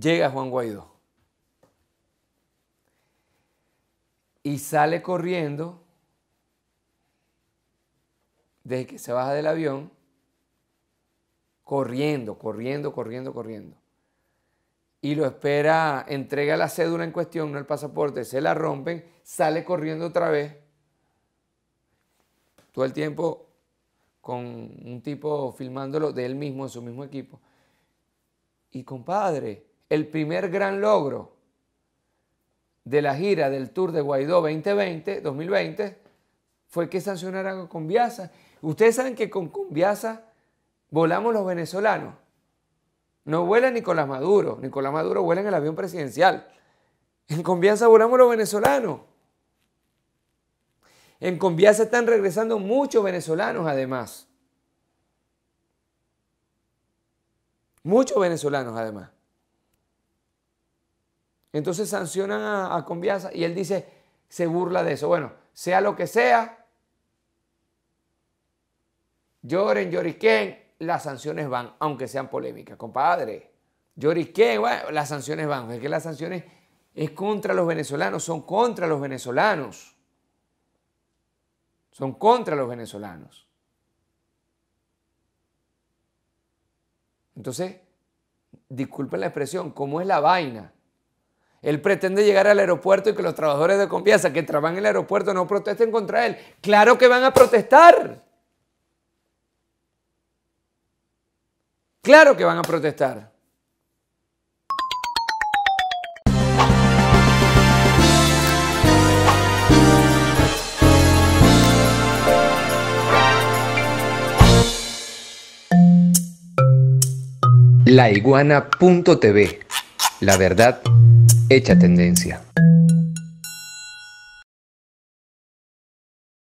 llega Juan Guaidó. Y sale corriendo desde que se baja del avión, corriendo, corriendo, corriendo, corriendo. Y lo espera, entrega la cédula en cuestión, no el pasaporte, se la rompen, sale corriendo otra vez. Todo el tiempo con un tipo filmándolo de él mismo, de su mismo equipo. Y compadre, el primer gran logro de la gira del Tour de Guaidó 2020, 2020 fue que sancionaran a Cumbiasa. Ustedes saben que con Cumbiasa volamos los venezolanos. No vuela Nicolás Maduro. Nicolás Maduro vuela en el avión presidencial. En Conviasa volamos los venezolanos. En Conviasa están regresando muchos venezolanos además. Muchos venezolanos además. Entonces sancionan a, Conviasa y él dice, se burla de eso. Bueno, sea lo que sea, lloren, lloriquen, las sanciones van, aunque sean polémicas, compadre. Lloriquen, bueno, las sanciones van. Es que las sanciones es contra los venezolanos, son contra los venezolanos. Son contra los venezolanos. Entonces, disculpen la expresión, ¿cómo es la vaina? Él pretende llegar al aeropuerto y que los trabajadores de confianza que trabajan en el aeropuerto no protesten contra él. Claro que van a protestar. Claro que van a protestar. La La verdad hecha tendencia.